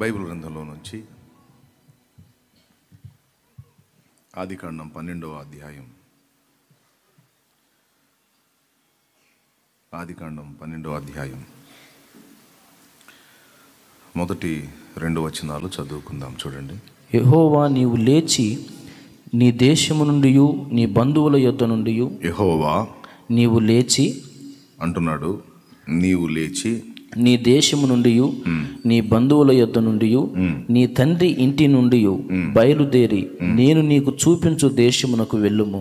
Bible గ్రంథంలో నుంచి ఆదికాండం పన్నెండవ అధ్యాయం ఆదికాండం పన్నెండవ అధ్యాయం మొదటి రెండు వచనాలు చదువుకుందాం చూడండి యహోవా నీవు లేచి నీ దేశము నుండి నీ బంధువుల యొద్ద నుండి యహోవా నీవు లేచి అంటున్నాడు నీవు లేచి నీ దేశము నుండి నీ బంధువుల యొద్ నుండి నీ తండ్రి ఇంటి నుండి బయలుదేరి నేను నీకు చూపించు దేశమునకు వెళ్ళుము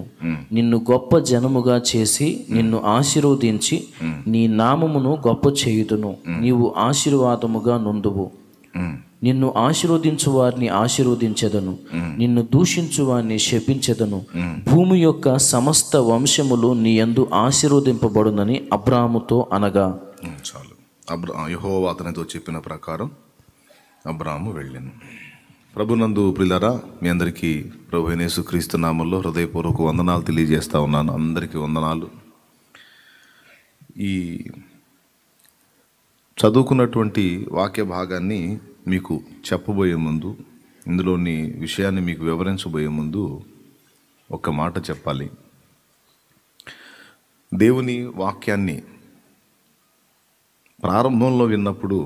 నిన్ను గొప్ప జనముగా చేసి నిన్ను ఆశీర్వదించి నీ నామమును గొప్ప చేయుదును నీవు ఆశీర్వాదముగా నుండువు నిన్ను ఆశీర్వదించు వారిని ఆశీర్వదించదను నిన్ను దూషించు వారిని శపించదను భూమి యొక్క సమస్త వంశములు నీ ఎందు ఆశీర్వదింపబడునని అబ్రాముతో అనగా చాలు అబ్రా యహోవా అతనితో చెప్పిన ప్రకారం అబ్రాహము వెళ్ళాను ప్రభునందు ప్రిలరా మీ అందరికీ ప్రభు క్రీస్తు నామంలో హృదయపూర్వక వందనాలు తెలియజేస్తూ ఉన్నాను అందరికీ వందనాలు ఈ చదువుకున్నటువంటి వాక్య భాగాన్ని మీకు చెప్పబోయే ముందు ఇందులోని విషయాన్ని మీకు వివరించబోయే ముందు ఒక మాట చెప్పాలి దేవుని వాక్యాన్ని ప్రారంభంలో విన్నప్పుడు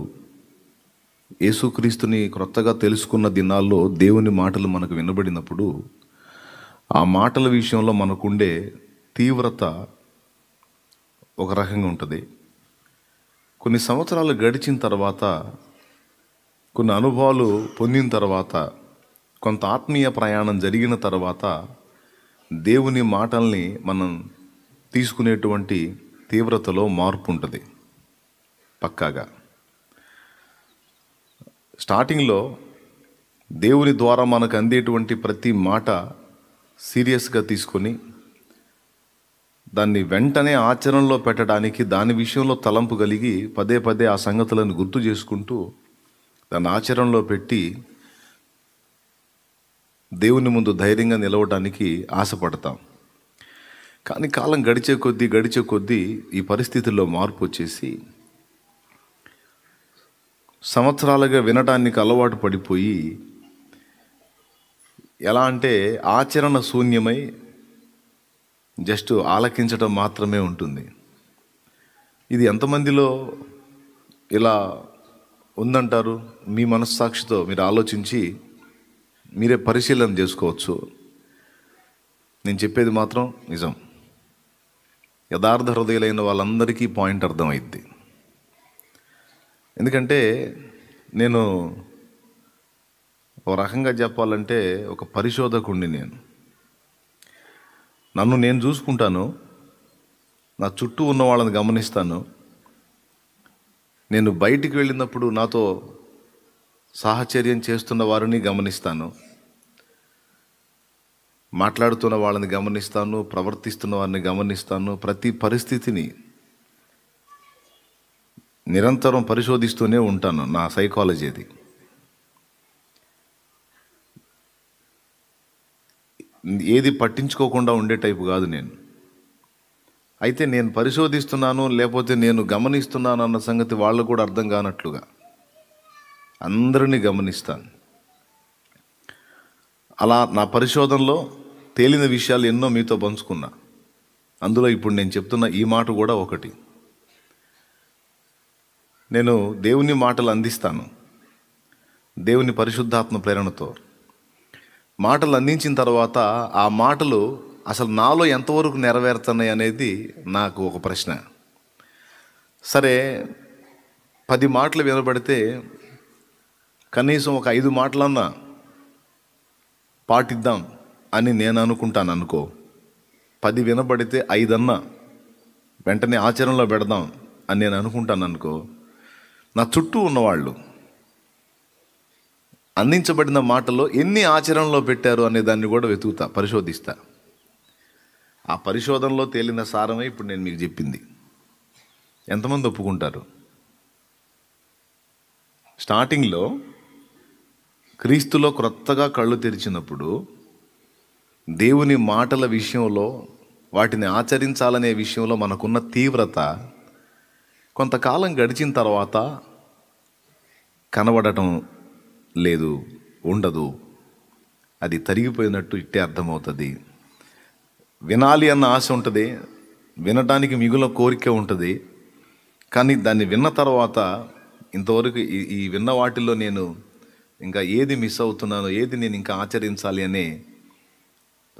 యేసుక్రీస్తుని క్రొత్తగా తెలుసుకున్న దినాల్లో దేవుని మాటలు మనకు వినబడినప్పుడు ఆ మాటల విషయంలో మనకుండే తీవ్రత ఒక రకంగా ఉంటుంది కొన్ని సంవత్సరాలు గడిచిన తర్వాత కొన్ని అనుభవాలు పొందిన తర్వాత కొంత ఆత్మీయ ప్రయాణం జరిగిన తర్వాత దేవుని మాటల్ని మనం తీసుకునేటువంటి తీవ్రతలో మార్పు ఉంటుంది పక్కాగా స్టార్టింగ్లో దేవుని ద్వారా మనకు అందేటువంటి ప్రతి మాట సీరియస్గా తీసుకొని దాన్ని వెంటనే ఆచరణలో పెట్టడానికి దాని విషయంలో తలంపు కలిగి పదే పదే ఆ సంగతులను గుర్తు చేసుకుంటూ దాన్ని ఆచరణలో పెట్టి దేవుని ముందు ధైర్యంగా నిలవడానికి ఆశపడతాం కానీ కాలం గడిచే కొద్దీ గడిచే కొద్దీ ఈ పరిస్థితుల్లో మార్పు వచ్చేసి సంవత్సరాలుగా వినటానికి అలవాటు పడిపోయి ఎలా అంటే ఆచరణ శూన్యమై జస్ట్ ఆలకించడం మాత్రమే ఉంటుంది ఇది ఎంతమందిలో ఇలా ఉందంటారు మీ మనస్సాక్షితో మీరు ఆలోచించి మీరే పరిశీలన చేసుకోవచ్చు నేను చెప్పేది మాత్రం నిజం యథార్థ హృదయలైన వాళ్ళందరికీ పాయింట్ అర్థమైద్ది ఎందుకంటే నేను ఒక రకంగా చెప్పాలంటే ఒక పరిశోధకుండి నేను నన్ను నేను చూసుకుంటాను నా చుట్టూ ఉన్న వాళ్ళని గమనిస్తాను నేను బయటికి వెళ్ళినప్పుడు నాతో సాహచర్యం చేస్తున్న వారిని గమనిస్తాను మాట్లాడుతున్న వాళ్ళని గమనిస్తాను ప్రవర్తిస్తున్న వారిని గమనిస్తాను ప్రతి పరిస్థితిని నిరంతరం పరిశోధిస్తూనే ఉంటాను నా సైకాలజీది ఏది పట్టించుకోకుండా ఉండే టైపు కాదు నేను అయితే నేను పరిశోధిస్తున్నాను లేకపోతే నేను గమనిస్తున్నాను అన్న సంగతి వాళ్ళు కూడా అర్థం కానట్లుగా అందరినీ గమనిస్తాను అలా నా పరిశోధనలో తేలిన విషయాలు ఎన్నో మీతో పంచుకున్నా అందులో ఇప్పుడు నేను చెప్తున్న ఈ మాట కూడా ఒకటి నేను దేవుని మాటలు అందిస్తాను దేవుని పరిశుద్ధాత్మ ప్రేరణతో మాటలు అందించిన తర్వాత ఆ మాటలు అసలు నాలో ఎంతవరకు నెరవేరుతున్నాయి అనేది నాకు ఒక ప్రశ్న సరే పది మాటలు వినబడితే కనీసం ఒక ఐదు మాటలన్నా పాటిద్దాం అని నేను అనుకుంటాను అనుకో పది వినబడితే ఐదన్నా వెంటనే ఆచరణలో పెడదాం అని నేను అనుకుంటాను అనుకో నా చుట్టూ ఉన్నవాళ్ళు అందించబడిన మాటలో ఎన్ని ఆచరణలో పెట్టారు అనే దాన్ని కూడా వెతుకుతా పరిశోధిస్తా ఆ పరిశోధనలో తేలిన సారమే ఇప్పుడు నేను మీకు చెప్పింది ఎంతమంది ఒప్పుకుంటారు స్టార్టింగ్లో క్రీస్తులో క్రొత్తగా కళ్ళు తెరిచినప్పుడు దేవుని మాటల విషయంలో వాటిని ఆచరించాలనే విషయంలో మనకున్న తీవ్రత కొంతకాలం గడిచిన తర్వాత కనబడటం లేదు ఉండదు అది తరిగిపోయినట్టు ఇట్టే అర్థమవుతుంది వినాలి అన్న ఆశ ఉంటుంది వినటానికి మిగుల కోరిక ఉంటుంది కానీ దాన్ని విన్న తర్వాత ఇంతవరకు ఈ విన్న వాటిల్లో నేను ఇంకా ఏది మిస్ అవుతున్నానో ఏది నేను ఇంకా ఆచరించాలి అని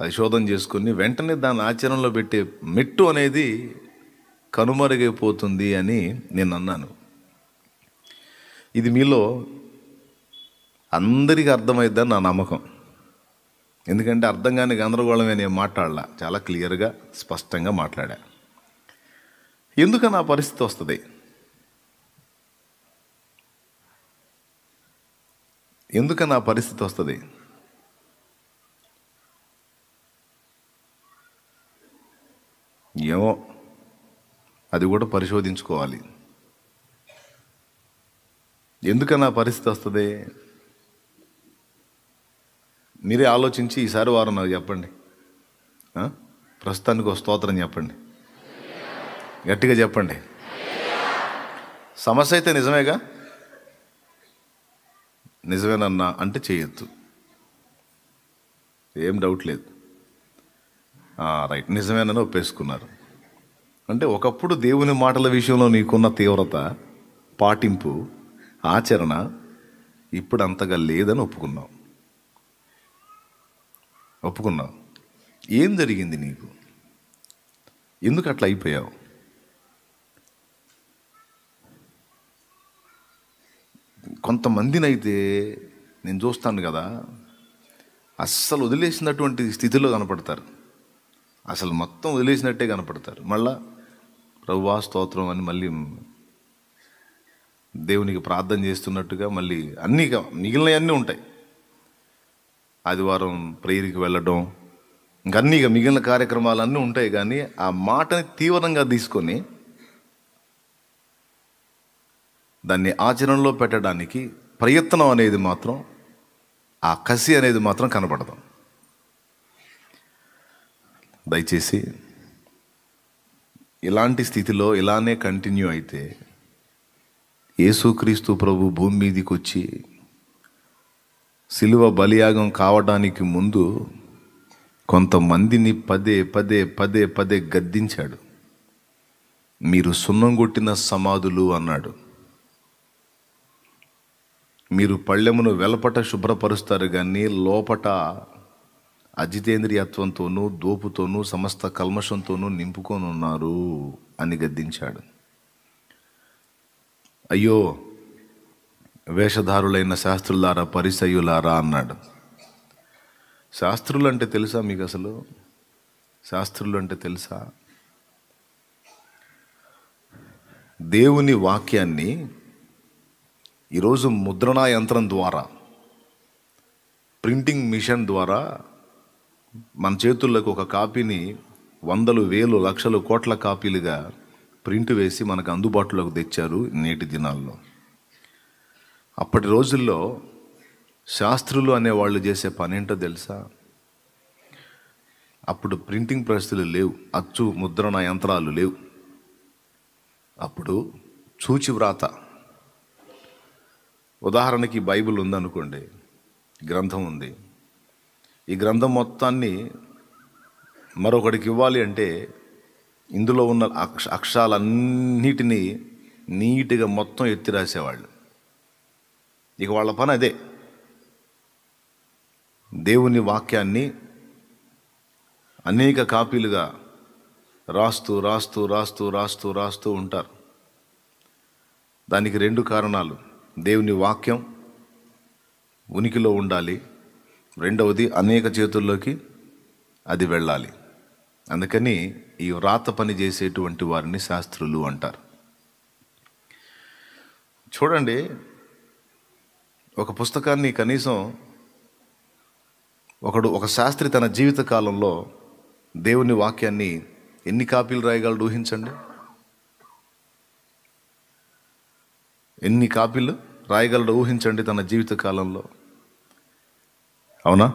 పరిశోధన చేసుకుని వెంటనే దాన్ని ఆచరణలో పెట్టే మెట్టు అనేది కనుమరుగైపోతుంది అని నేను అన్నాను ఇది మీలో అందరికీ అర్థమైద్దని నా నమ్మకం ఎందుకంటే అర్థం కాని గందరగోళమే నేను మాట్లాడలా చాలా క్లియర్గా స్పష్టంగా మాట్లాడా ఎందుకు నా పరిస్థితి వస్తుంది ఎందుకు నా పరిస్థితి వస్తుంది ఏమో అది కూడా పరిశోధించుకోవాలి ఎందుకన్నా పరిస్థితి వస్తుంది మీరే ఆలోచించి ఈసారి వారు నాకు చెప్పండి ప్రస్తుతానికి ఒక స్తోత్రం చెప్పండి గట్టిగా చెప్పండి సమస్య అయితే నిజమేగా నిజమేనన్నా అంటే చేయొద్దు ఏం డౌట్ లేదు రైట్ నిజమేనని ఒప్పేసుకున్నారు అంటే ఒకప్పుడు దేవుని మాటల విషయంలో నీకున్న తీవ్రత పాటింపు ఆచరణ ఇప్పుడు అంతగా లేదని ఒప్పుకున్నావు ఒప్పుకున్నావు ఏం జరిగింది నీకు ఎందుకు అట్లా అయిపోయావు కొంతమందినైతే నేను చూస్తాను కదా అస్సలు వదిలేసినటువంటి స్థితిలో కనపడతారు అసలు మొత్తం వదిలేసినట్టే కనపడతారు మళ్ళీ ప్రభువా స్తోత్రం అని మళ్ళీ దేవునికి ప్రార్థన చేస్తున్నట్టుగా మళ్ళీ అన్నీ మిగిలినవన్నీ ఉంటాయి ఆదివారం ప్రేరికి వెళ్ళడం ఇంకన్నీ ఇక మిగిలిన కార్యక్రమాలన్నీ ఉంటాయి కానీ ఆ మాటని తీవ్రంగా తీసుకొని దాన్ని ఆచరణలో పెట్టడానికి ప్రయత్నం అనేది మాత్రం ఆ కసి అనేది మాత్రం కనపడదు దయచేసి ఇలాంటి స్థితిలో ఇలానే కంటిన్యూ అయితే యేసుక్రీస్తు ప్రభు భూమి మీదకి వచ్చి సిలువ బలియాగం కావడానికి ముందు కొంతమందిని పదే పదే పదే పదే గద్దించాడు మీరు సున్నం కొట్టిన సమాధులు అన్నాడు మీరు పళ్ళెమును వెలపట శుభ్రపరుస్తారు కానీ లోపట అజితేంద్రియత్వంతోనూ దోపుతోనూ సమస్త కల్మషంతోనూ నింపుకొనున్నారు అని గద్దించాడు అయ్యో వేషధారులైన శాస్త్రులారా పరిసయులారా అన్నాడు శాస్త్రులు అంటే తెలుసా మీకు అసలు శాస్త్రులు అంటే తెలుసా దేవుని వాక్యాన్ని ఈరోజు ముద్రణా యంత్రం ద్వారా ప్రింటింగ్ మిషన్ ద్వారా మన చేతుల్లోకి ఒక కాపీని వందలు వేలు లక్షలు కోట్ల కాపీలుగా ప్రింట్ వేసి మనకు అందుబాటులోకి తెచ్చారు నేటి దినాల్లో అప్పటి రోజుల్లో శాస్త్రులు అనేవాళ్ళు చేసే పనేంటో తెలుసా అప్పుడు ప్రింటింగ్ ప్రెస్లు లేవు అచ్చు ముద్రణ యంత్రాలు లేవు అప్పుడు చూచి వ్రాత ఉదాహరణకి బైబిల్ ఉందనుకోండి గ్రంథం ఉంది ఈ గ్రంథం మొత్తాన్ని మరొకడికి ఇవ్వాలి అంటే ఇందులో ఉన్న అక్ష అక్షరాలన్నిటినీ నీట్గా మొత్తం ఎత్తి రాసేవాళ్ళు ఇక వాళ్ళ పని అదే దేవుని వాక్యాన్ని అనేక కాపీలుగా రాస్తూ రాస్తూ రాస్తూ రాస్తూ రాస్తూ ఉంటారు దానికి రెండు కారణాలు దేవుని వాక్యం ఉనికిలో ఉండాలి రెండవది అనేక చేతుల్లోకి అది వెళ్ళాలి అందుకని ఈ వ్రాత పని చేసేటువంటి వారిని శాస్త్రులు అంటారు చూడండి ఒక పుస్తకాన్ని కనీసం ఒకడు ఒక శాస్త్రి తన జీవిత కాలంలో దేవుని వాక్యాన్ని ఎన్ని కాపీలు రాయగలడు ఊహించండి ఎన్ని కాపీలు రాయగలడు ఊహించండి తన జీవిత కాలంలో అవునా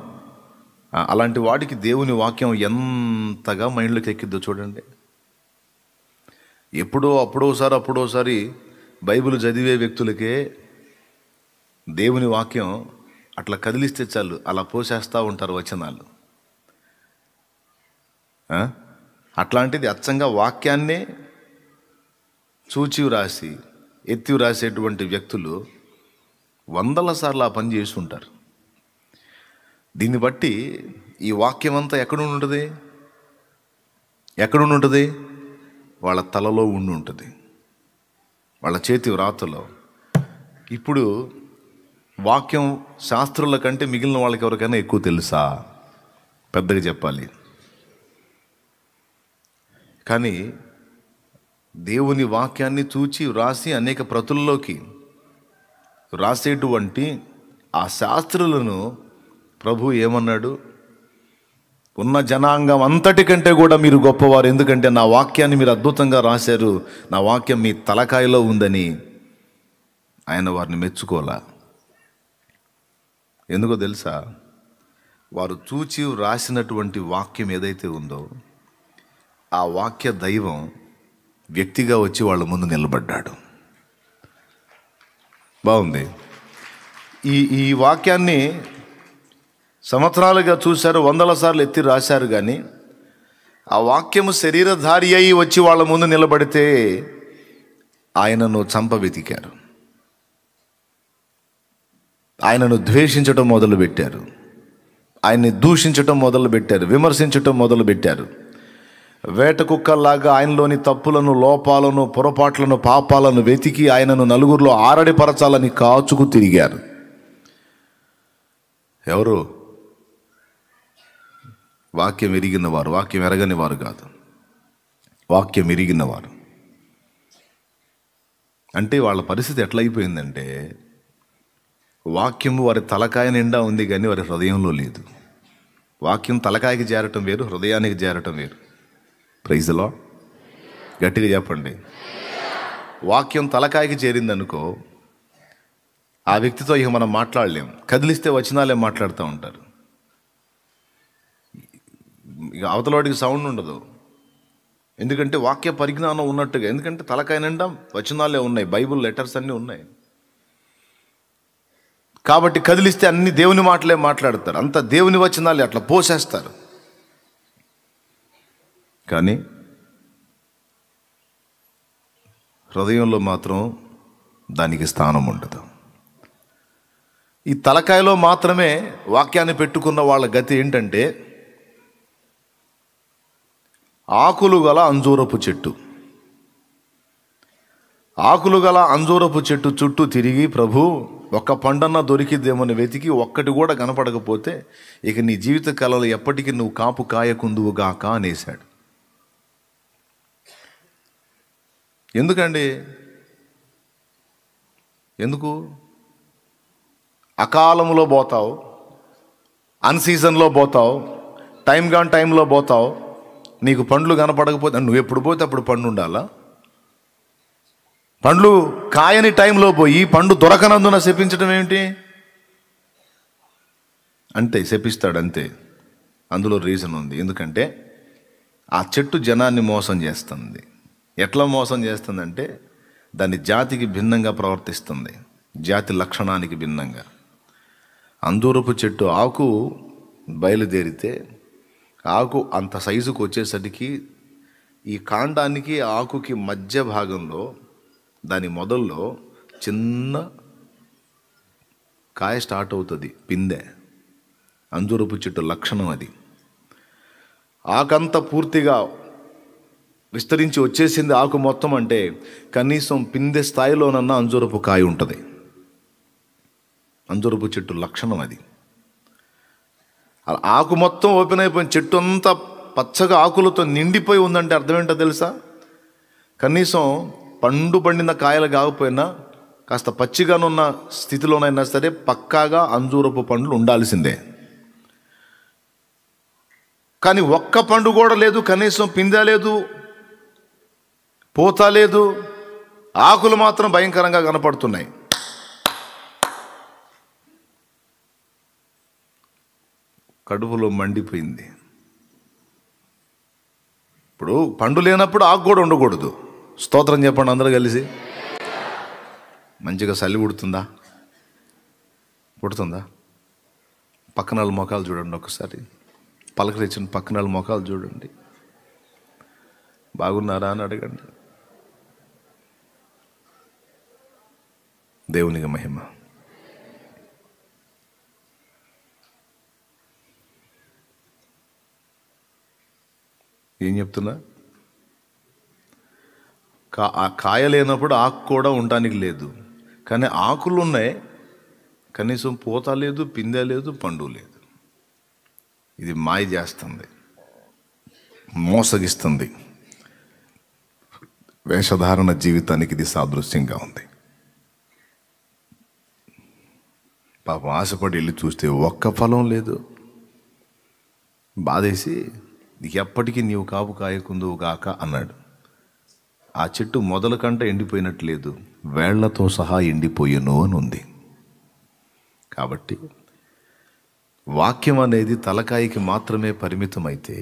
అలాంటి వాడికి దేవుని వాక్యం ఎంతగా మైండ్లోకి ఎక్కిద్దో చూడండి ఎప్పుడో అప్పుడోసారి అప్పుడోసారి బైబిల్ చదివే వ్యక్తులకే దేవుని వాక్యం అట్లా కదిలిస్తే చాలు అలా పోసేస్తూ ఉంటారు వచనాలు అట్లాంటిది అచ్చంగా వాక్యాన్నే చూచి రాసి ఎత్తి రాసేటువంటి వ్యక్తులు వందల సార్లు ఆ పని చేస్తుంటారు దీన్ని బట్టి ఈ వాక్యం అంతా ఎక్కడ ఉంటుంది ఎక్కడ ఉంటుంది వాళ్ళ తలలో ఉండి ఉంటుంది వాళ్ళ చేతి వ్రాతలో ఇప్పుడు వాక్యం శాస్త్రుల కంటే మిగిలిన వాళ్ళకి ఎవరికైనా ఎక్కువ తెలుసా పెద్దగా చెప్పాలి కానీ దేవుని వాక్యాన్ని చూచి వ్రాసి అనేక ప్రతుల్లోకి రాసేటువంటి ఆ శాస్త్రులను ప్రభు ఏమన్నాడు ఉన్న జనాంగం అంతటి కంటే కూడా మీరు గొప్పవారు ఎందుకంటే నా వాక్యాన్ని మీరు అద్భుతంగా రాశారు నా వాక్యం మీ తలకాయలో ఉందని ఆయన వారిని మెచ్చుకోలా ఎందుకో తెలుసా వారు చూచి రాసినటువంటి వాక్యం ఏదైతే ఉందో ఆ వాక్య దైవం వ్యక్తిగా వచ్చి వాళ్ళ ముందు నిలబడ్డాడు బాగుంది ఈ ఈ వాక్యాన్ని సంవత్సరాలుగా చూశారు వందల సార్లు ఎత్తి రాశారు కానీ ఆ వాక్యము శరీరధారి అయి వచ్చి వాళ్ళ ముందు నిలబడితే ఆయనను చంప వెతికారు ఆయనను ద్వేషించటం మొదలుపెట్టారు ఆయన్ని దూషించటం మొదలుపెట్టారు విమర్శించటం మొదలుపెట్టారు వేట కుక్కల్లాగా ఆయనలోని తప్పులను లోపాలను పొరపాట్లను పాపాలను వెతికి ఆయనను నలుగురిలో ఆరడిపరచాలని కాచుకు తిరిగారు ఎవరు వాక్యం ఎరిగిన వారు వాక్యం ఎరగని వారు కాదు వాక్యం ఎరిగిన వారు అంటే వాళ్ళ పరిస్థితి ఎట్లయిపోయిందంటే వాక్యం వారి తలకాయ నిండా ఉంది కానీ వారి హృదయంలో లేదు వాక్యం తలకాయకి చేరటం వేరు హృదయానికి చేరటం వేరు ప్రైజ్లో గట్టిగా చెప్పండి వాక్యం తలకాయకి చేరిందనుకో ఆ వ్యక్తితో ఇక మనం మాట్లాడలేం కదిలిస్తే వచనాలే మాట్లాడుతూ ఉంటారు ఇక అవతలవాడికి సౌండ్ ఉండదు ఎందుకంటే వాక్య పరిజ్ఞానం ఉన్నట్టుగా ఎందుకంటే తలకాయ నిండా వచనాలే ఉన్నాయి బైబుల్ లెటర్స్ అన్నీ ఉన్నాయి కాబట్టి కదిలిస్తే అన్ని దేవుని మాటలే మాట్లాడతారు అంత దేవుని వచనాలే అట్లా పోసేస్తారు కానీ హృదయంలో మాత్రం దానికి స్థానం ఉండదు ఈ తలకాయలో మాత్రమే వాక్యాన్ని పెట్టుకున్న వాళ్ళ గతి ఏంటంటే ఆకులు గల అంజూరపు చెట్టు ఆకులు గల అంజూరపు చెట్టు చుట్టూ తిరిగి ప్రభు ఒక్క పండన్న దొరికిద్దేమని వెతికి ఒక్కటి కూడా కనపడకపోతే ఇక నీ జీవిత కళలు ఎప్పటికీ నువ్వు కాపు కాయకుందువుగాక అనేశాడు ఎందుకండి ఎందుకు అకాలంలో పోతావు అన్సీజన్లో పోతావు టైం గాన్ టైంలో పోతావు నీకు పండ్లు కనపడకపోతే నువ్వు ఎప్పుడు పోతే అప్పుడు పండు ఉండాలా పండ్లు కాయని టైంలో పోయి పండు దొరకనందున శపించడం ఏమిటి అంతే చెప్పిస్తాడు అంతే అందులో రీజన్ ఉంది ఎందుకంటే ఆ చెట్టు జనాన్ని మోసం చేస్తుంది ఎట్లా మోసం చేస్తుందంటే దాని జాతికి భిన్నంగా ప్రవర్తిస్తుంది జాతి లక్షణానికి భిన్నంగా అందూరపు చెట్టు ఆకు బయలుదేరితే ఆకు అంత సైజుకు వచ్చేసరికి ఈ కాండానికి ఆకుకి మధ్య భాగంలో దాని మొదల్లో చిన్న కాయ స్టార్ట్ అవుతుంది పిందె అంజురపు చెట్టు లక్షణం అది ఆకంత పూర్తిగా విస్తరించి వచ్చేసింది ఆకు మొత్తం అంటే కనీసం పిందె స్థాయిలోనన్నా అంజురపు కాయ ఉంటుంది అంజురపు చెట్టు లక్షణం అది ఆకు మొత్తం ఓపెన్ అయిపోయింది చెట్టు అంతా పచ్చగా ఆకులతో నిండిపోయి ఉందంటే అర్థం ఏంటో తెలుసా కనీసం పండు పండిన కాయలు కాకపోయినా కాస్త పచ్చిగానున్న స్థితిలోనైనా సరే పక్కాగా అంజూరపు పండ్లు ఉండాల్సిందే కానీ ఒక్క పండు కూడా లేదు కనీసం పింద లేదు పూత లేదు ఆకులు మాత్రం భయంకరంగా కనపడుతున్నాయి కడుపులో మండిపోయింది ఇప్పుడు పండు లేనప్పుడు ఆకు కూడా ఉండకూడదు స్తోత్రం చెప్పండి అందరూ కలిసి మంచిగా చలి పుడుతుందా పుడుతుందా పక్కనాలు మొఖాలు చూడండి ఒకసారి పలకరించిన పక్కనాలు మొఖాలు చూడండి బాగున్నారా అని అడగండి దేవునిగా మహిమ ఏం చెప్తున్నా కా ఆ కాయ లేనప్పుడు ఆకు కూడా ఉండడానికి లేదు కానీ ఆకులు ఉన్నాయి కనీసం పూత లేదు పిందె లేదు పండు లేదు ఇది మాయ చేస్తుంది మోసగిస్తుంది వేషధారణ జీవితానికి ఇది సాదృశ్యంగా ఉంది పాపం ఆశపడి వెళ్ళి చూస్తే ఒక్క ఫలం లేదు బాధేసి ఎప్పటికీ నీవు కాపు కాయకుందువు గాక అన్నాడు ఆ చెట్టు మొదల కంట ఎండిపోయినట్టు లేదు వేళ్లతో సహా ఎండిపోయేను అని ఉంది కాబట్టి వాక్యం అనేది తలకాయికి మాత్రమే పరిమితమైతే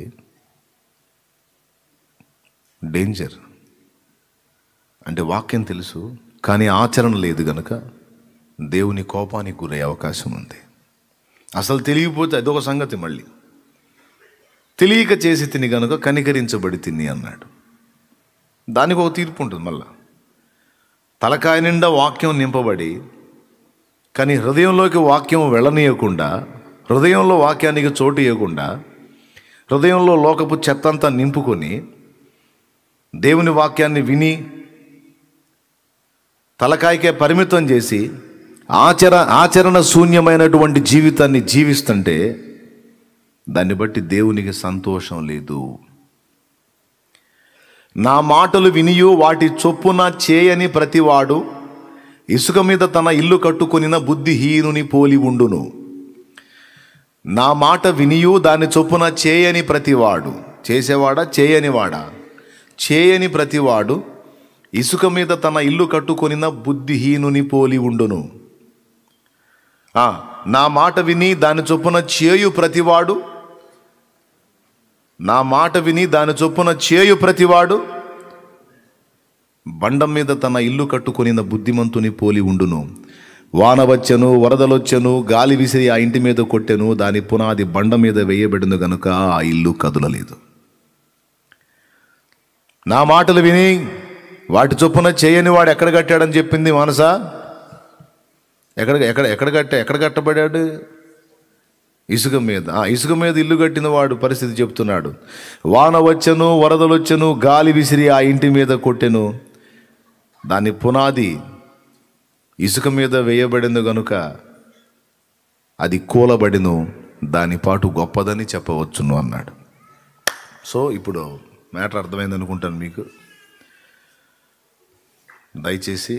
డేంజర్ అంటే వాక్యం తెలుసు కానీ ఆచరణ లేదు గనక దేవుని కోపానికి గురయ్యే అవకాశం ఉంది అసలు తెలియకపోతే అదొక సంగతి మళ్ళీ తెలియక చేసి తిని గనుక కనికరించబడి తిని అన్నాడు దానికి ఒక తీర్పు ఉంటుంది మళ్ళా తలకాయ నిండా వాక్యం నింపబడి కానీ హృదయంలోకి వాక్యం వెళ్ళనీయకుండా హృదయంలో వాక్యానికి చోటు ఇవ్వకుండా హృదయంలో లోకపు చెత్తంతా నింపుకొని దేవుని వాక్యాన్ని విని తలకాయకే పరిమితం చేసి ఆచర ఆచరణ శూన్యమైనటువంటి జీవితాన్ని జీవిస్తుంటే దాన్ని బట్టి దేవునికి సంతోషం లేదు నా మాటలు వినియు వాటి చొప్పున చేయని ప్రతివాడు ఇసుక మీద తన ఇల్లు కట్టుకొనిన బుద్ధిహీనుని పోలి ఉండును నా మాట వినియు దాని చొప్పున చేయని ప్రతివాడు చేసేవాడా చేయనివాడా చేయని ప్రతివాడు ఇసుక మీద తన ఇల్లు కట్టుకొనిన బుద్ధిహీనుని పోలి ఉండును నా మాట విని దాని చొప్పున చేయు ప్రతివాడు నా మాట విని దాని చొప్పున చేయు ప్రతివాడు బండం మీద తన ఇల్లు కట్టుకుని బుద్ధిమంతుని పోలి ఉండును వాన వచ్చెను వరదలొచ్చెను గాలి విసిరి ఆ ఇంటి మీద కొట్టెను దాని పునాది బండ మీద వేయబడింది గనుక ఆ ఇల్లు కదలలేదు నా మాటలు విని వాటి చొప్పున చేయని వాడు ఎక్కడ కట్టాడని చెప్పింది మానస ఎక్కడ ఎక్కడ ఎక్కడ కట్ట ఎక్కడ కట్టబడాడు ఇసుక మీద ఆ ఇసుక మీద ఇల్లు కట్టిన వాడు పరిస్థితి చెప్తున్నాడు వాన వచ్చను వచ్చను గాలి విసిరి ఆ ఇంటి మీద కొట్టెను దాని పునాది ఇసుక మీద వేయబడింది గనుక అది కూలబడిను దాని పాటు గొప్పదని చెప్పవచ్చును అన్నాడు సో ఇప్పుడు మ్యాటర్ అర్థమైంది అనుకుంటాను మీకు దయచేసి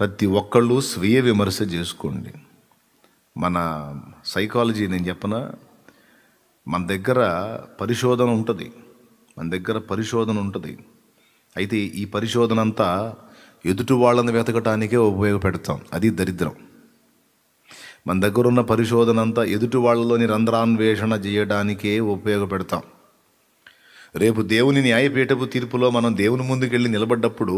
ప్రతి ఒక్కళ్ళు స్వీయ విమర్శ చేసుకోండి మన సైకాలజీ నేను చెప్పన మన దగ్గర పరిశోధన ఉంటుంది మన దగ్గర పరిశోధన ఉంటుంది అయితే ఈ పరిశోధన అంతా ఎదుటి వాళ్ళని వెతకటానికే ఉపయోగపెడతాం అది దరిద్రం మన దగ్గర ఉన్న పరిశోధన అంతా ఎదుటి వాళ్ళలోని రంధ్రాన్వేషణ చేయడానికే ఉపయోగపెడతాం రేపు దేవుని న్యాయపీఠపు తీర్పులో మనం దేవుని ముందుకెళ్ళి నిలబడ్డప్పుడు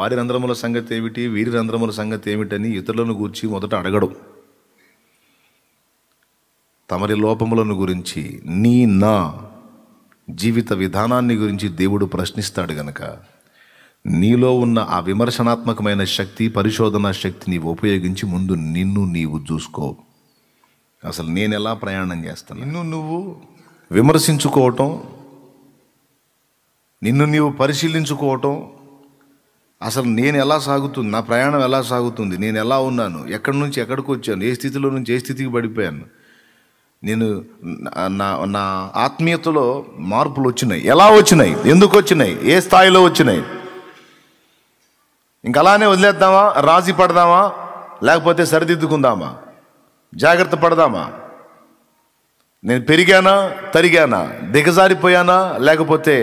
వారి రంధ్రముల సంగతి ఏమిటి వీరి రంధ్రముల సంగతి ఏమిటని ఇతరులను గూర్చి మొదట అడగడం తమరి లోపములను గురించి నీ నా జీవిత విధానాన్ని గురించి దేవుడు ప్రశ్నిస్తాడు గనక నీలో ఉన్న ఆ విమర్శనాత్మకమైన శక్తి పరిశోధన శక్తిని ఉపయోగించి ముందు నిన్ను నీవు చూసుకో అసలు నేను ఎలా ప్రయాణం చేస్తాను నిన్ను నువ్వు విమర్శించుకోవటం నిన్ను నీవు పరిశీలించుకోవటం అసలు నేను ఎలా సాగుతుంది నా ప్రయాణం ఎలా సాగుతుంది నేను ఎలా ఉన్నాను ఎక్కడి నుంచి ఎక్కడికి వచ్చాను ఏ స్థితిలో నుంచి ఏ స్థితికి పడిపోయాను నేను నా నా ఆత్మీయతలో మార్పులు వచ్చినాయి ఎలా వచ్చినాయి ఎందుకు వచ్చినాయి ఏ స్థాయిలో వచ్చినాయి ఇంక అలానే వదిలేద్దామా రాజీ పడదామా లేకపోతే సరిదిద్దుకుందామా జాగ్రత్త పడదామా నేను పెరిగానా తరిగానా దిగజారిపోయానా లేకపోతే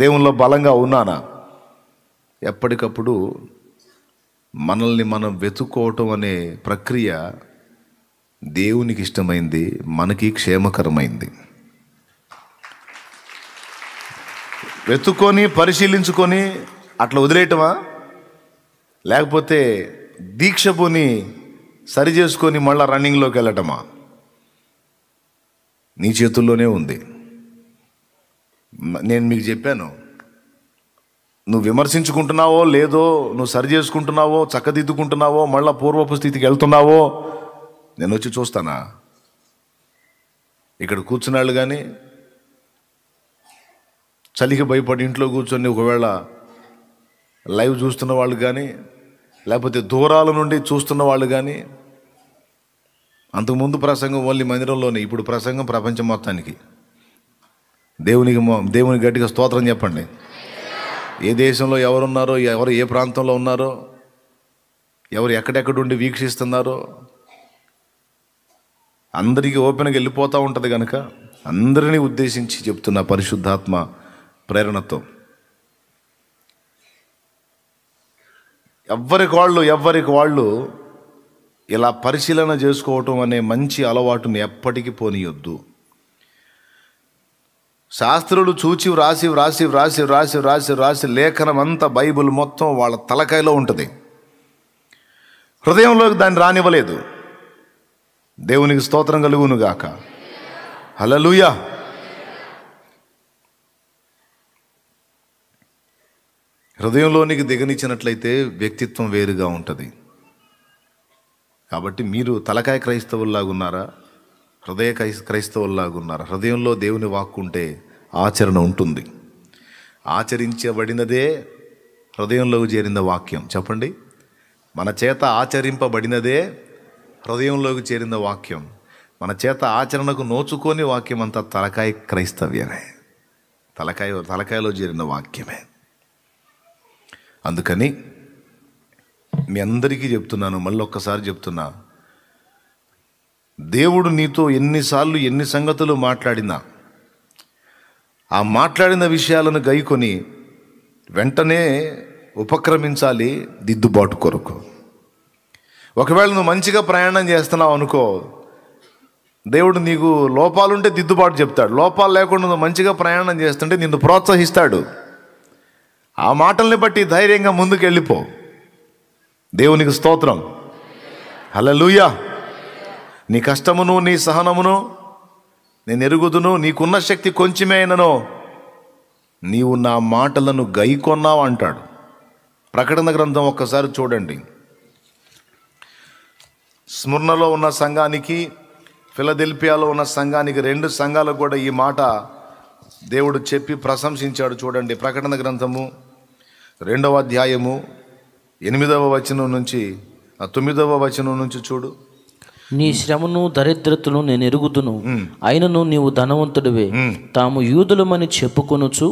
దేవుల్లో బలంగా ఉన్నానా ఎప్పటికప్పుడు మనల్ని మనం వెతుక్కోవటం అనే ప్రక్రియ దేవునికి ఇష్టమైంది మనకి క్షేమకరమైంది వెతుక్కొని పరిశీలించుకొని అట్లా వదిలేయటమా లేకపోతే దీక్ష పోని సరి చేసుకొని మళ్ళీ రన్నింగ్లోకి వెళ్ళటమా నీ చేతుల్లోనే ఉంది నేను మీకు చెప్పాను నువ్వు విమర్శించుకుంటున్నావో లేదో నువ్వు సరి చేసుకుంటున్నావో చక్కదిద్దుకుంటున్నావో మళ్ళీ పూర్వపు స్థితికి వెళ్తున్నావో నేను వచ్చి చూస్తానా ఇక్కడ కూర్చున్నాళ్ళు కానీ చలికి భయపడి ఇంట్లో కూర్చొని ఒకవేళ లైవ్ చూస్తున్న వాళ్ళు కానీ లేకపోతే దూరాల నుండి చూస్తున్న వాళ్ళు కానీ అంతకుముందు ప్రసంగం ఓన్లీ మందిరంలోనే ఇప్పుడు ప్రసంగం ప్రపంచం మొత్తానికి దేవునికి దేవునికి గట్టిగా స్తోత్రం చెప్పండి ఏ దేశంలో ఎవరున్నారో ఎవరు ఏ ప్రాంతంలో ఉన్నారో ఎవరు ఎక్కడెక్కడుండి వీక్షిస్తున్నారో అందరికీ ఓపెన్గా వెళ్ళిపోతూ ఉంటుంది కనుక అందరినీ ఉద్దేశించి చెప్తున్న పరిశుద్ధాత్మ ప్రేరణతో ఎవ్వరికి వాళ్ళు ఎవ్వరికి వాళ్ళు ఇలా పరిశీలన చేసుకోవటం అనే మంచి అలవాటును ఎప్పటికీ పోనీయొద్దు శాస్త్రులు చూచి వ్రాసి వ్రాసి వ్రాసి వ్రాసి వ్రాసి వ్రాసి లేఖనం అంతా బైబుల్ మొత్తం వాళ్ళ తలకాయలో ఉంటుంది హృదయంలోకి దాన్ని రానివ్వలేదు దేవునికి స్తోత్రం కలుగునుగాక హలలుయా హృదయంలోనికి దిగనిచ్చినట్లయితే వ్యక్తిత్వం వేరుగా ఉంటుంది కాబట్టి మీరు తలకాయ క్రైస్తవుల్లాగున్నారా హృదయ క్రైస్తవుల్లాగున్నారా హృదయంలో దేవుని వాక్కుంటే ఆచరణ ఉంటుంది ఆచరించబడినదే హృదయంలోకి చేరిన వాక్యం చెప్పండి మన చేత ఆచరింపబడినదే హృదయంలోకి చేరిన వాక్యం మన చేత ఆచరణకు నోచుకోని వాక్యం అంతా తలకాయ క్రైస్తవ్యమే తలకాయ తలకాయలో చేరిన వాక్యమే అందుకని మీ అందరికీ చెప్తున్నాను మళ్ళీ ఒక్కసారి చెప్తున్నా దేవుడు నీతో ఎన్నిసార్లు ఎన్ని సంగతులు మాట్లాడినా ఆ మాట్లాడిన విషయాలను గైకొని వెంటనే ఉపక్రమించాలి దిద్దుబాటు కొరకు ఒకవేళ నువ్వు మంచిగా ప్రయాణం చేస్తున్నావు అనుకో దేవుడు నీకు లోపాలుంటే దిద్దుబాటు చెప్తాడు లోపాలు లేకుండా నువ్వు మంచిగా ప్రయాణం చేస్తుంటే నిన్ను ప్రోత్సహిస్తాడు ఆ మాటల్ని బట్టి ధైర్యంగా ముందుకు వెళ్ళిపో దేవునికి స్తోత్రం హలో లూయా నీ కష్టమును నీ సహనమును నేను ఎరుగుదును నీకున్న శక్తి కొంచెమే అయినను నీవు నా మాటలను గైకొన్నావు అంటాడు ప్రకటన గ్రంథం ఒక్కసారి చూడండి స్మృణలో ఉన్న సంఘానికి ఫిలదెల్పియాలో ఉన్న సంఘానికి రెండు సంఘాలకు కూడా ఈ మాట దేవుడు చెప్పి ప్రశంసించాడు చూడండి ప్రకటన గ్రంథము రెండవ అధ్యాయము ఎనిమిదవ వచనం నుంచి తొమ్మిదవ వచనం నుంచి చూడు నీ శ్రమను దరిద్రతను నేను ఎరుగుతును అయినను నీవు ధనవంతుడివే తాము యూదులమని చెప్పుకొనుచు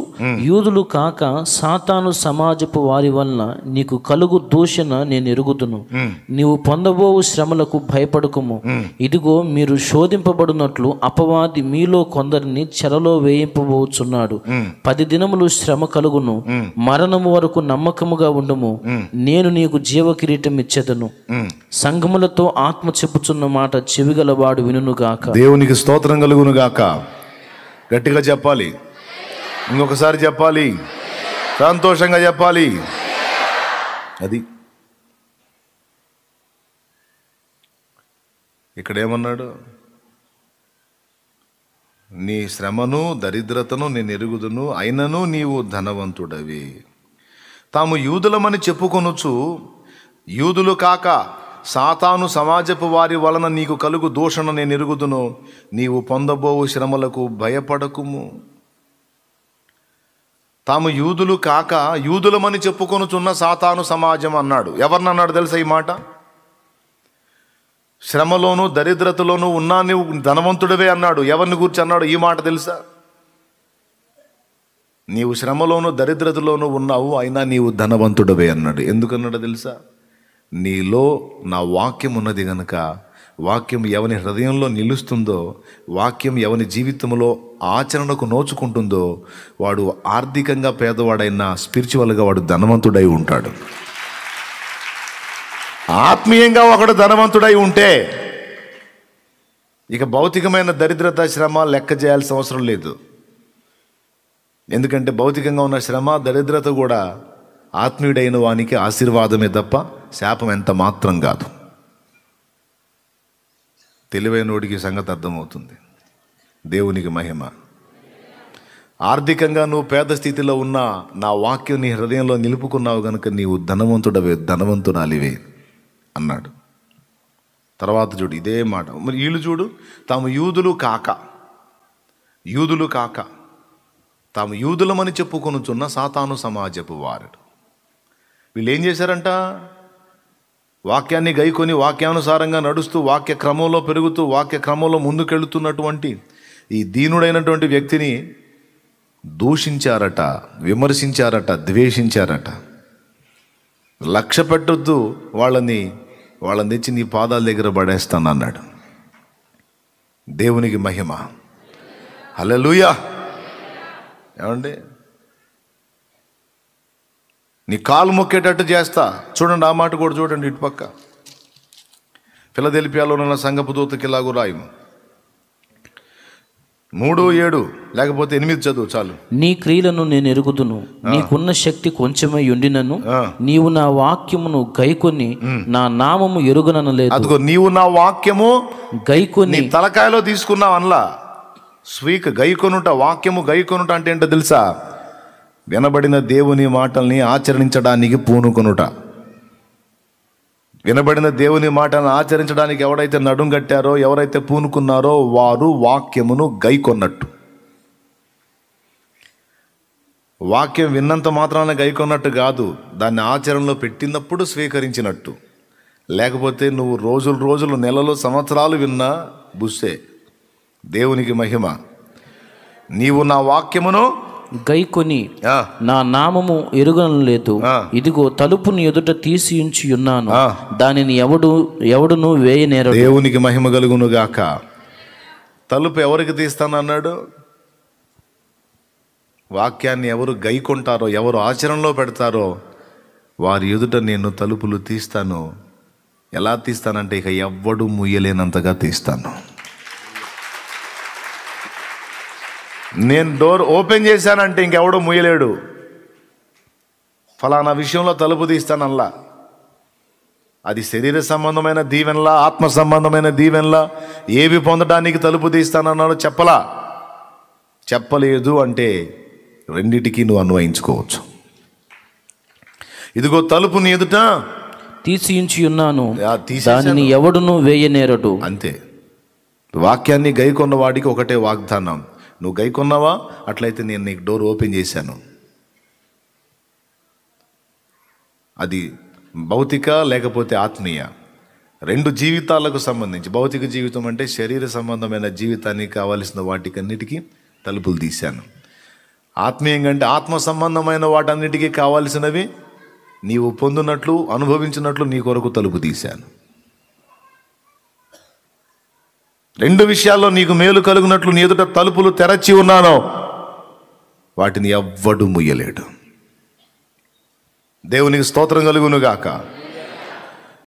యూదులు కాక సాతాను సమాజపు వారి వలన నీకు కలుగు దూషణ నేను ఎరుగుతును నీవు పొందబోవు శ్రమలకు భయపడకుము ఇదిగో మీరు శోధింపబడినట్లు అపవాది మీలో కొందరిని చెరలో వేయింపబోచున్నాడు పది దినములు శ్రమ కలుగును మరణము వరకు నమ్మకముగా ఉండము నేను నీకు జీవ కిరీటం ఇచ్చేదను సంఘములతో ఆత్మ చెప్పుచున్న చెప్పిన మాట చెవిగలవాడు వినుగాక దేవునికి స్తోత్రం గాక గట్టిగా చెప్పాలి ఇంకొకసారి చెప్పాలి సంతోషంగా చెప్పాలి అది ఇక్కడేమన్నాడు నీ శ్రమను దరిద్రతను నేను ఎరుగుదును అయినను నీవు ధనవంతుడవి తాము యూదులమని చెప్పుకొనొచ్చు యూదులు కాక సాతాను సమాజపు వారి వలన నీకు కలుగు దూషణ నేను ఎరుగుదును నీవు పొందబోవు శ్రమలకు భయపడకుము తాము యూదులు కాక యూదులమని చెప్పుకొనుచున్న సాతాను సమాజం అన్నాడు ఎవరినన్నాడు తెలుసా ఈ మాట శ్రమలోనూ దరిద్రతలోనూ ఉన్నా నీవు ధనవంతుడివే అన్నాడు ఎవరిని గురించి అన్నాడు ఈ మాట తెలుసా నీవు శ్రమలోనూ దరిద్రతలోనూ ఉన్నావు అయినా నీవు ధనవంతుడివే అన్నాడు ఎందుకన్నాడు తెలుసా నీలో నా వాక్యం ఉన్నది గనుక వాక్యం ఎవని హృదయంలో నిలుస్తుందో వాక్యం ఎవని జీవితంలో ఆచరణకు నోచుకుంటుందో వాడు ఆర్థికంగా పేదవాడైన స్పిరిచువల్గా వాడు ధనవంతుడై ఉంటాడు ఆత్మీయంగా ఒకడు ధనవంతుడై ఉంటే ఇక భౌతికమైన దరిద్రత శ్రమ లెక్క చేయాల్సిన అవసరం లేదు ఎందుకంటే భౌతికంగా ఉన్న శ్రమ దరిద్రత కూడా ఆత్మీయుడైన వానికి ఆశీర్వాదమే తప్ప శాపం ఎంత మాత్రం కాదు తెలివైనోడికి సంగతి అర్థమవుతుంది దేవునికి మహిమ ఆర్థికంగా నువ్వు పేద స్థితిలో ఉన్నా నా వాక్యం నీ హృదయంలో నిలుపుకున్నావు కనుక నీవు ధనవంతుడవే అలివే అన్నాడు తర్వాత చూడు ఇదే మాట మరి వీళ్ళు చూడు తాము యూదులు కాక యూదులు కాక తాము యూదులమని చెప్పుకొనుచున్న సాతాను సమాజపు వారు వీళ్ళు ఏం చేశారంట వాక్యాన్ని గైకొని వాక్యానుసారంగా నడుస్తూ వాక్య క్రమంలో పెరుగుతూ వాక్య క్రమంలో ముందుకెళ్తున్నటువంటి ఈ దీనుడైనటువంటి వ్యక్తిని దూషించారట విమర్శించారట ద్వేషించారట లక్ష్య పెట్టొద్దు వాళ్ళని వాళ్ళని తెచ్చి నీ పాదాల దగ్గర పడేస్తాను అన్నాడు దేవునికి మహిమ హలో లూయా ఏమండి నీ కాలు మొక్కేటట్టు చేస్తా చూడండి ఆ మాట కూడా చూడండి ఇటు పక్క ఫిలదెలిపియాలో ఉన్న సంగపు దూతకి ఇలాగూ రాయము మూడు ఏడు లేకపోతే ఎనిమిది చదువు చాలు నీ క్రియలను నేను ఎరుగుదును నీకున్న శక్తి కొంచెమై ఉండినను నీవు నా వాక్యమును గైకొని నా నామము ఎరుగునను లేదు అదిగో నీవు నా వాక్యము గైకొని తలకాయలో తీసుకున్నావు అనలా స్వీక గైకొనుట వాక్యము గైకొనుట అంటే ఏంటో తెలుసా వినబడిన దేవుని మాటల్ని ఆచరించడానికి పూనుకొనుట వినబడిన దేవుని మాటను ఆచరించడానికి ఎవడైతే నడుం కట్టారో ఎవరైతే పూనుకున్నారో వారు వాక్యమును గైకొన్నట్టు వాక్యం విన్నంత మాత్రాన గైకొన్నట్టు కాదు దాన్ని ఆచరణలో పెట్టినప్పుడు స్వీకరించినట్టు లేకపోతే నువ్వు రోజులు రోజులు నెలలు సంవత్సరాలు విన్నా బుస్సే దేవునికి మహిమ నీవు నా వాక్యమును గైకొని నా నామము ఎరుగను లేదు ఇదిగో తలుపుని ఎదుట తీసి ఉంచి ఉన్నాను దానిని ఎవడు ఎవడును వేయనేర దేవునికి మహిమ కలుగును గాక తలుపు ఎవరికి తీస్తాను అన్నాడు వాక్యాన్ని ఎవరు గైకొంటారో ఎవరు ఆచరణలో పెడతారో వారి ఎదుట నేను తలుపులు తీస్తాను ఎలా తీస్తానంటే ఇక ఎవ్వడు ముయ్యలేనంతగా తీస్తాను నేను డోర్ ఓపెన్ చేశానంటే ఇంకెవడో ముయ్యలేడు ఫలానా విషయంలో తలుపు తీస్తానల్లా అది శరీర సంబంధమైన దీవెనలా ఆత్మ సంబంధమైన దీవెనలా ఏవి పొందడానికి తలుపు తీస్తానన్నాడు చెప్పలా చెప్పలేదు అంటే రెండిటికి నువ్వు అన్వయించుకోవచ్చు ఇదిగో తలుపు నీ ఎదుట తీసియుంచి ఉన్నాను దానిని ఎవడును వేయనేరడు అంతే వాక్యాన్ని గైకొన్న వాడికి ఒకటే వాగ్దానం నువ్వు గై కొన్నావా అట్లయితే నేను నీకు డోర్ ఓపెన్ చేశాను అది భౌతిక లేకపోతే ఆత్మీయ రెండు జీవితాలకు సంబంధించి భౌతిక జీవితం అంటే శరీర సంబంధమైన జీవితానికి కావలసిన వాటికన్నిటికీ తలుపులు తీశాను ఆత్మీయంగా అంటే ఆత్మ సంబంధమైన వాటన్నిటికీ కావాల్సినవి నీవు పొందినట్లు అనుభవించినట్లు నీ కొరకు తలుపు తీశాను రెండు విషయాల్లో నీకు మేలు కలుగునట్లు నీ ఎదుట తలుపులు తెరచి ఉన్నాను వాటిని ఎవ్వడు ముయ్యలేడు దేవునికి స్తోత్రం కలుగునుగాక గాక